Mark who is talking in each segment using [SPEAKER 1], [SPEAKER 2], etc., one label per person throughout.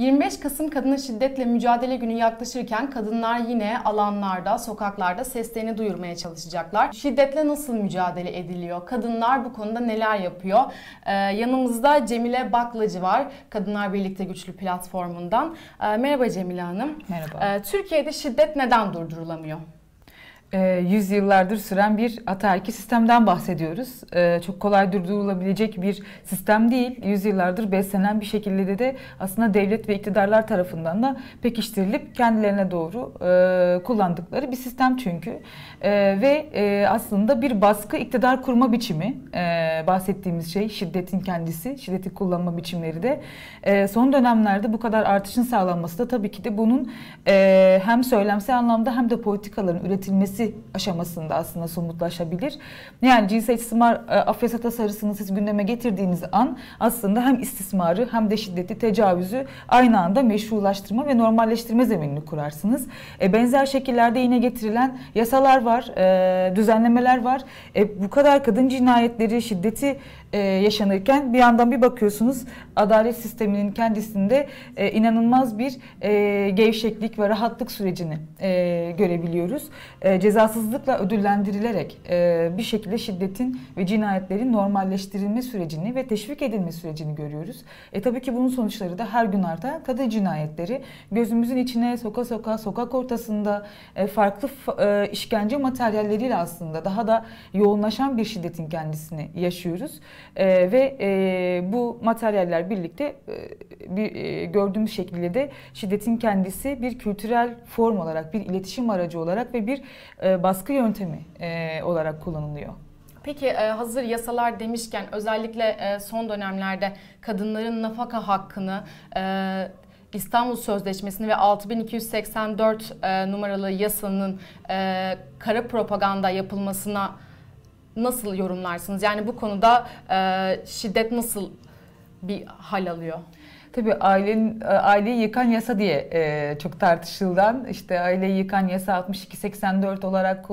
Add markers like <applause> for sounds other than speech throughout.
[SPEAKER 1] 25 Kasım Kadına Şiddetle Mücadele Günü yaklaşırken kadınlar yine alanlarda, sokaklarda seslerini duyurmaya çalışacaklar. Şiddetle nasıl mücadele ediliyor? Kadınlar bu konuda neler yapıyor? Ee, yanımızda Cemile Baklacı var. Kadınlar Birlikte Güçlü platformundan. Ee, merhaba Cemile Hanım. Merhaba. Ee, Türkiye'de şiddet neden durdurulamıyor?
[SPEAKER 2] e, yüzyıllardır süren bir ataerki sistemden bahsediyoruz. E, çok kolay durdurulabilecek bir sistem değil. Yüzyıllardır beslenen bir şekilde de, de aslında devlet ve iktidarlar tarafından da pekiştirilip kendilerine doğru e, kullandıkları bir sistem çünkü. E, ve e, aslında bir baskı iktidar kurma biçimi e, bahsettiğimiz şey şiddetin kendisi, şiddeti kullanma biçimleri de. E, son dönemlerde bu kadar artışın sağlanması da tabii ki de bunun e, hem söylemsel anlamda hem de politikaların üretilmesi edilmesi aşamasında aslında somutlaşabilir. Yani cinsel istismar e, afyasat tasarısını siz gündeme getirdiğiniz an aslında hem istismarı hem de şiddeti, tecavüzü aynı anda meşrulaştırma ve normalleştirme zeminini kurarsınız. E, benzer şekillerde yine getirilen yasalar var, e, düzenlemeler var. E, bu kadar kadın cinayetleri, şiddeti e, yaşanırken bir yandan bir bakıyorsunuz adalet sisteminin kendisinde e, inanılmaz bir e, gevşeklik ve rahatlık sürecini e, görebiliyoruz. E, cezasızlıkla ödüllendirilerek e, bir şekilde şiddetin ve cinayetlerin normalleştirilme sürecini ve teşvik edilme sürecini görüyoruz. E tabii ki bunun sonuçları da her gün arta kadın cinayetleri gözümüzün içine soka soka sokak ortasında e, farklı e, işkence materyalleriyle aslında daha da yoğunlaşan bir şiddetin kendisini yaşıyoruz. E, ve e, bu materyaller birlikte e, bir, e, gördüğümüz şekilde de şiddetin kendisi bir kültürel form olarak, bir iletişim aracı olarak ve bir e, baskı yöntemi e, olarak kullanılıyor.
[SPEAKER 1] Peki e, hazır yasalar demişken özellikle son dönemlerde kadınların nafaka hakkını İstanbul Sözleşmesi'ni ve 6284 numaralı yasanın kara propaganda yapılmasına nasıl yorumlarsınız? Yani bu konuda
[SPEAKER 2] şiddet nasıl bir hal alıyor? Tabii ailenin e, aileyi yıkan yasa diye e, çok tartışıldan işte aileyi yıkan yasa 62-84 olarak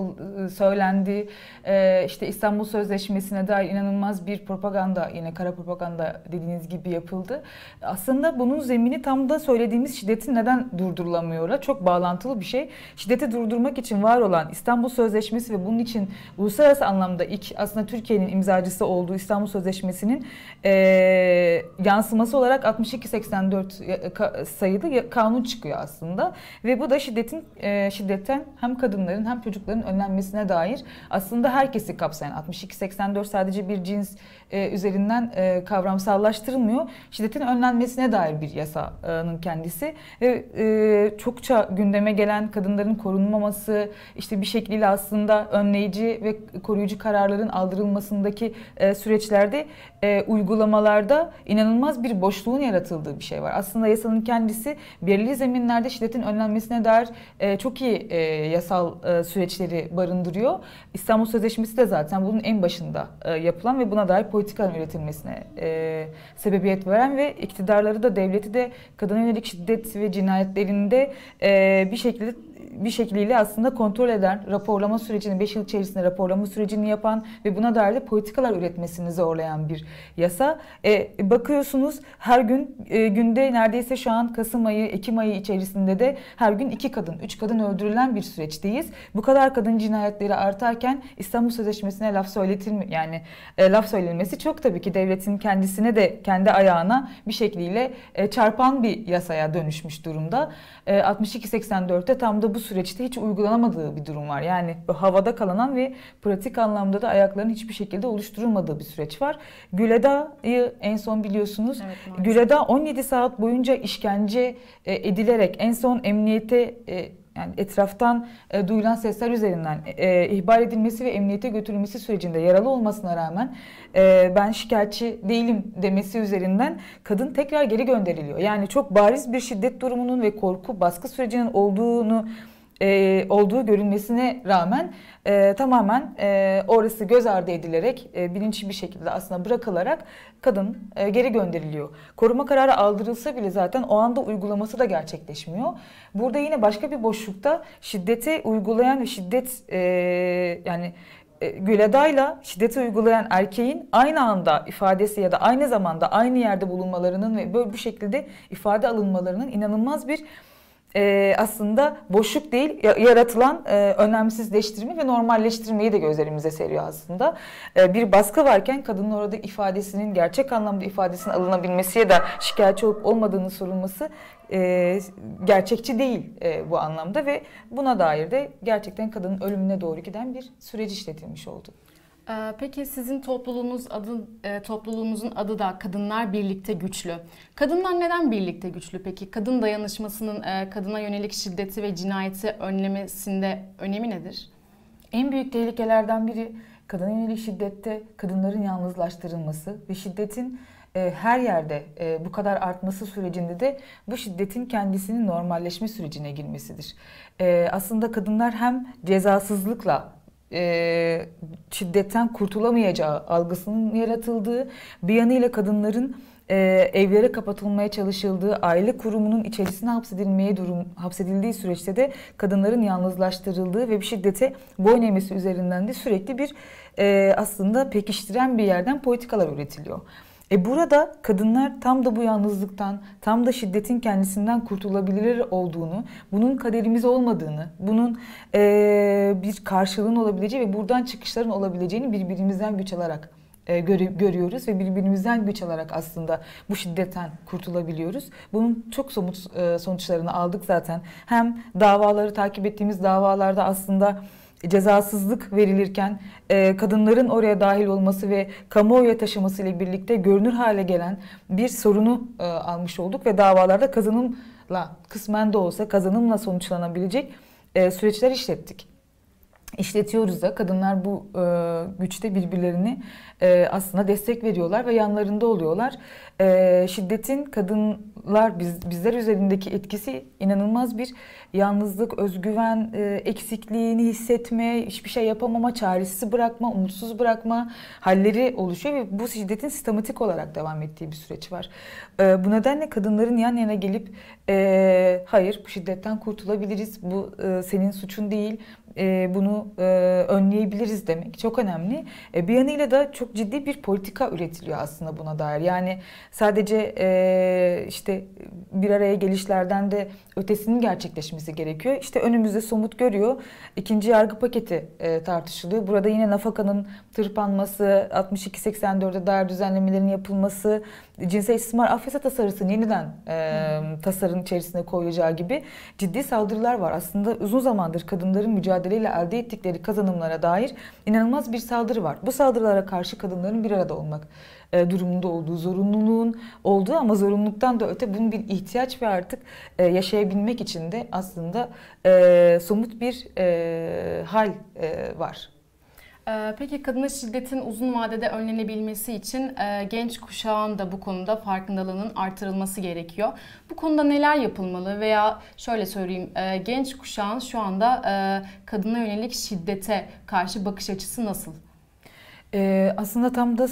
[SPEAKER 2] e, söylendi. E, işte İstanbul Sözleşmesi'ne dair inanılmaz bir propaganda yine kara propaganda dediğiniz gibi yapıldı. Aslında bunun zemini tam da söylediğimiz şiddetin neden durdurulamıyorla çok bağlantılı bir şey. Şiddeti durdurmak için var olan İstanbul Sözleşmesi ve bunun için uluslararası anlamda ilk aslında Türkiye'nin imzacısı olduğu İstanbul Sözleşmesi'nin e, yansıması olarak 62 284 sayılı kanun çıkıyor aslında ve bu da şiddetin e, şiddetten hem kadınların hem çocukların önlenmesine dair aslında herkesi kapsayan 62-84 sadece bir cins e, üzerinden e, kavramsallaştırılmıyor. Şiddetin önlenmesine dair bir yasanın kendisi ve e, çokça gündeme gelen kadınların korunmaması, işte bir şekliyle aslında önleyici ve koruyucu kararların aldırılmasındaki e, süreçlerde, e, uygulamalarda inanılmaz bir boşluğun yaratıldığı bir şey var. Aslında yasanın kendisi belirli zeminlerde şiddetin önlenmesine dair e, çok iyi e, yasal e, süreçleri barındırıyor. İstanbul Sözleşmesi de zaten bunun en başında e, yapılan ve buna dair politikanın üretilmesine e, sebebiyet veren ve iktidarları da devleti de kadına yönelik şiddet ve cinayetlerinde e, bir şekilde bir şekliyle aslında kontrol eden, raporlama sürecini, 5 yıl içerisinde raporlama sürecini yapan ve buna dair de politikalar üretmesini zorlayan bir yasa. E, bakıyorsunuz her gün e, günde neredeyse şu an Kasım ayı, Ekim ayı içerisinde de her gün iki kadın, üç kadın öldürülen bir süreçteyiz. Bu kadar kadın cinayetleri artarken İstanbul Sözleşmesi'ne laf söyletilme yani e, laf söylenmesi çok tabii ki devletin kendisine de kendi ayağına bir şekliyle e, çarpan bir yasaya dönüşmüş durumda. E, 62-84'te tam da da bu süreçte hiç uygulanamadığı bir durum var. Yani havada kalanan ve pratik anlamda da ayakların hiçbir şekilde oluşturulmadığı bir süreç var. Güleda'yı en son biliyorsunuz. Evet, Güleda 17 saat boyunca işkence e, edilerek en son emniyete e, yani etraftan e, duyulan sesler üzerinden e, e, ihbar edilmesi ve emniyete götürülmesi sürecinde yaralı olmasına rağmen e, ben şikayetçi değilim demesi üzerinden kadın tekrar geri gönderiliyor. Yani çok bariz bir şiddet durumunun ve korku baskı sürecinin olduğunu e, olduğu görülmesine rağmen e, tamamen e, orası göz ardı edilerek e, bilinçli bir şekilde aslında bırakılarak kadın e, geri gönderiliyor. Koruma kararı aldırılsa bile zaten o anda uygulaması da gerçekleşmiyor. Burada yine başka bir boşlukta şiddeti uygulayan şiddet e, yani e, Güleday'la şiddeti uygulayan erkeğin aynı anda ifadesi ya da aynı zamanda aynı yerde bulunmalarının ve böyle bir şekilde ifade alınmalarının inanılmaz bir e, aslında boşluk değil yaratılan e, önemsizleştirme ve normalleştirmeyi de gözlerimize seriyor aslında. E, bir baskı varken kadının orada ifadesinin gerçek anlamda ifadesinin alınabilmesi ya da şikayetçi olup olmadığını sorulması e, gerçekçi değil e, bu anlamda ve buna dair de gerçekten kadının ölümüne doğru giden bir süreç işletilmiş oldu.
[SPEAKER 1] Ee, peki sizin topluluğunuz adı e, topluluğumuzun adı da Kadınlar Birlikte Güçlü. Kadınlar neden birlikte güçlü peki? Kadın dayanışmasının e, kadına yönelik şiddeti ve cinayeti önlemesinde önemi nedir?
[SPEAKER 2] En büyük tehlikelerden biri kadına yönelik şiddette kadınların yalnızlaştırılması ve şiddetin e, her yerde bu kadar artması sürecinde de bu şiddetin kendisinin normalleşme sürecine girmesidir. Aslında kadınlar hem cezasızlıkla şiddetten kurtulamayacağı algısının yaratıldığı, bir yanıyla kadınların e, evlere kapatılmaya çalışıldığı, aile kurumunun içerisine hapsedilmeye durum hapsedildiği süreçte de kadınların yalnızlaştırıldığı ve bir şiddete boyun eğmesi üzerinden de sürekli bir e, aslında pekiştiren bir yerden politikalar üretiliyor. E burada kadınlar tam da bu yalnızlıktan, tam da şiddetin kendisinden kurtulabilir olduğunu, bunun kaderimiz olmadığını, bunun e, bir karşılığın olabileceği ve buradan çıkışların olabileceğini birbirimizden güç alarak e, görüyoruz ve birbirimizden güç alarak aslında bu şiddetten kurtulabiliyoruz. Bunun çok somut e, sonuçlarını aldık zaten. Hem davaları takip ettiğimiz davalarda aslında e, cezasızlık verilirken e, kadınların oraya dahil olması ve kamuoyuya taşıması ile birlikte görünür hale gelen bir sorunu e, almış olduk ve davalarda kazanımla kısmen de olsa kazanımla sonuçlanabilecek e, süreçler işlettik. İşletiyoruz da kadınlar bu e, güçte birbirlerini e, aslında destek veriyorlar ve yanlarında oluyorlar. E, şiddetin kadın lar biz, bizler üzerindeki etkisi inanılmaz bir yalnızlık, özgüven e, eksikliğini hissetme, hiçbir şey yapamama, çaresiz bırakma, umutsuz bırakma halleri oluşuyor ve bu şiddetin sistematik olarak devam ettiği bir süreç var. E, bu nedenle kadınların yan yana gelip e, hayır bu şiddetten kurtulabiliriz, bu e, senin suçun değil, e, bunu e, önleyebiliriz demek çok önemli. E, bir yanıyla da çok ciddi bir politika üretiliyor aslında buna dair. Yani sadece e, işte bir araya gelişlerden de ötesinin gerçekleşmesi gerekiyor. İşte önümüzde somut görüyor. İkinci yargı paketi e, tartışılıyor. Burada yine nafakanın tırpanması, 62-84'e dair düzenlemelerin yapılması, cinsel istismar afyasa tasarısının yeniden e, tasarının içerisine koyulacağı gibi ciddi saldırılar var. Aslında uzun zamandır kadınların mücadele mücadeleyle elde ettikleri kazanımlara dair inanılmaz bir saldırı var. Bu saldırılara karşı kadınların bir arada olmak e, durumunda olduğu, zorunluluğun olduğu ama zorunluluktan da öte bunun bir ihtiyaç ve artık e, yaşayabilmek için de aslında e, somut bir hal var.
[SPEAKER 1] Ee, peki kadına şiddetin uzun vadede önlenebilmesi için e, genç kuşağın da bu konuda farkındalığının artırılması gerekiyor. Bu konuda neler yapılmalı veya şöyle söyleyeyim e, genç kuşağın şu anda e, kadına yönelik
[SPEAKER 2] şiddete karşı bakış açısı nasıl? Ee, aslında tam da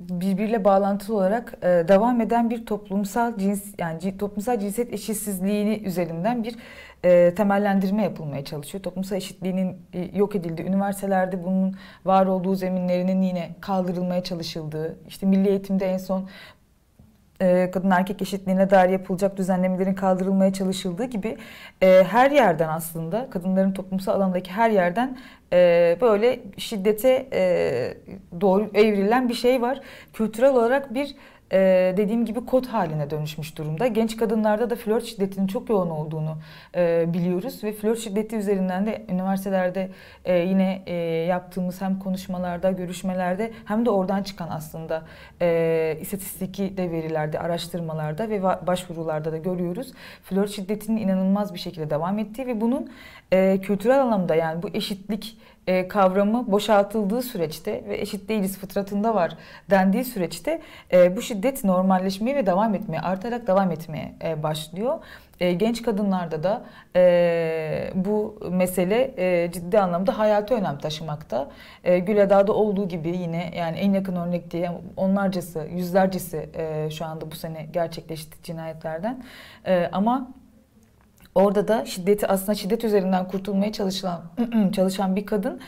[SPEAKER 2] birbiriyle bağlantılı olarak e, devam eden bir toplumsal cins yani toplumsal cinsiyet eşitsizliğini üzerinden bir e, temellendirme yapılmaya çalışıyor. Toplumsal eşitliğinin e, yok edildiği, üniversitelerde bunun var olduğu zeminlerinin yine kaldırılmaya çalışıldığı, işte milli eğitimde en son e, kadın erkek eşitliğine dair yapılacak düzenlemelerin kaldırılmaya çalışıldığı gibi e, her yerden aslında kadınların toplumsal alandaki her yerden e, böyle şiddete doğru evrilen bir şey var. Kültürel olarak bir e, dediğim gibi kod haline dönüşmüş durumda. Genç kadınlarda da flört şiddetinin çok yoğun olduğunu e, biliyoruz ve flört şiddeti üzerinden de üniversitelerde e, yine e, yaptığımız hem konuşmalarda, görüşmelerde hem de oradan çıkan aslında e, istatistiki de verilerde, araştırmalarda ve başvurularda da görüyoruz. Flört şiddetinin inanılmaz bir şekilde devam ettiği ve bunun e, kültürel anlamda yani bu eşitlik e, kavramı boşaltıldığı süreçte ve eşit değiliz fıtratında var dendiği süreçte e, bu şiddet normalleşmeye ve devam etmeye, artarak devam etmeye e, başlıyor. genç kadınlarda da e, bu mesele e, ciddi anlamda hayatı önem taşımakta. E, Güledağ'da olduğu gibi yine yani en yakın örnek diye onlarcası, yüzlercesi e, şu anda bu sene gerçekleşti cinayetlerden. E, ama Orada da şiddeti aslında şiddet üzerinden kurtulmaya çalışılan <clears throat> çalışan bir kadın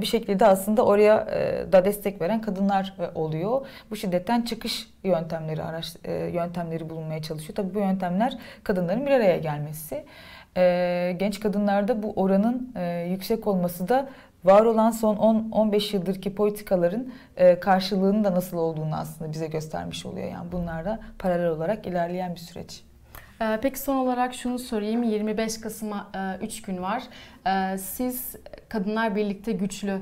[SPEAKER 2] bir şekilde aslında oraya da destek veren kadınlar oluyor. Bu şiddetten çıkış yöntemleri araç yöntemleri bulunmaya çalışıyor. Tabii bu yöntemler kadınların bir araya gelmesi. genç kadınlarda bu oranın yüksek olması da var olan son 10-15 yıldırki politikaların e, karşılığının da nasıl olduğunu aslında bize göstermiş oluyor. Yani bunlar da paralel olarak ilerleyen bir süreç.
[SPEAKER 1] Ee, peki son olarak şunu sorayım. 25 Kasım'a 3 e, gün var. E, siz Kadınlar Birlikte Güçlü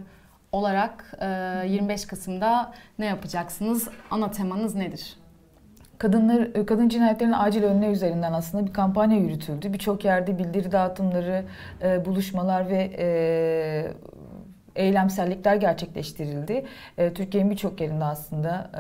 [SPEAKER 1] olarak 25 e, Kasım'da
[SPEAKER 2] ne yapacaksınız? Ana temanız nedir? kadınlar kadın cinayetlerinin acil önüne üzerinden aslında bir kampanya yürütüldü. Birçok yerde bildiri dağıtımları, buluşmalar ve eylemsellikler gerçekleştirildi. E, Türkiye'nin birçok yerinde aslında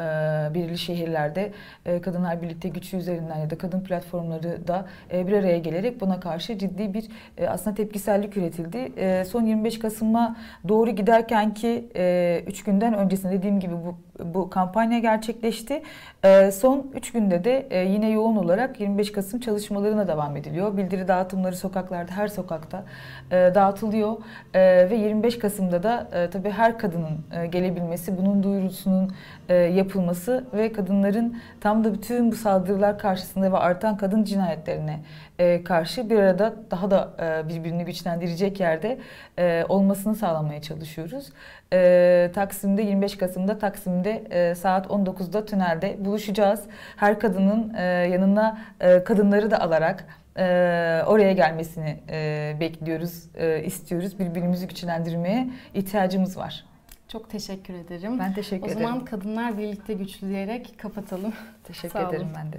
[SPEAKER 2] e, belirli şehirlerde e, kadınlar birlikte güçlü üzerinden ya da kadın platformları da e, bir araya gelerek buna karşı ciddi bir e, aslında tepkisellik üretildi. E, son 25 Kasım'a doğru giderken ki 3 e, günden öncesinde dediğim gibi bu bu kampanya gerçekleşti. Ee, son 3 günde de e, yine yoğun olarak 25 Kasım çalışmalarına devam ediliyor. Bildiri dağıtımları sokaklarda, her sokakta e, dağıtılıyor. E, ve 25 Kasım'da da tabii her kadının gelebilmesi, bunun duyurusunun yapılması ve kadınların tam da bütün bu saldırılar karşısında ve artan kadın cinayetlerine karşı bir arada daha da birbirini güçlendirecek yerde olmasını sağlamaya çalışıyoruz. Taksim'de 25 Kasım'da Taksim'de günde e, saat 19'da tünelde buluşacağız. Her kadının e, yanına e, kadınları da alarak oraya gelmesini bekliyoruz, istiyoruz. Birbirimizi güçlendirmeye ihtiyacımız var.
[SPEAKER 1] Çok teşekkür ederim. Ben teşekkür ederim. O zaman ederim. kadınlar birlikte güçlü diyerek kapatalım. Teşekkür <laughs> ederim ben
[SPEAKER 2] de.